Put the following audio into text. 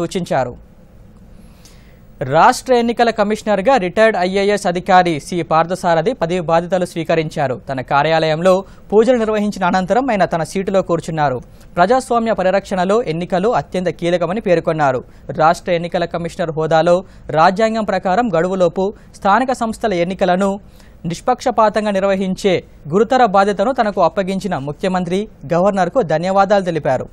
సూచించారు రాష్ట్ర ఎన్నికల కమిషనర్గా రిటైర్డ్ ఐఏఎస్ అధికారి సి పార్థసారథి పదవి బాధ్యతలు స్వీకరించారు తన కార్యాలయంలో పూజలు నిర్వహించిన అనంతరం ఆయన తన సీటులో కూర్చున్నారు ప్రజాస్వామ్య పరిరక్షణలో ఎన్నికలు అత్యంత కీలకమని పేర్కొన్నారు రాష్ట్ర ఎన్నికల కమిషనర్ హోదాలో రాజ్యాంగం ప్రకారం గడువులోపు స్థానిక సంస్థల ఎన్నికలను నిష్పక్షపాతంగా నిర్వహించే గురుతర బాధ్యతను తనకు అప్పగించిన ముఖ్యమంత్రి గవర్నర్కు ధన్యవాదాలు తెలిపారు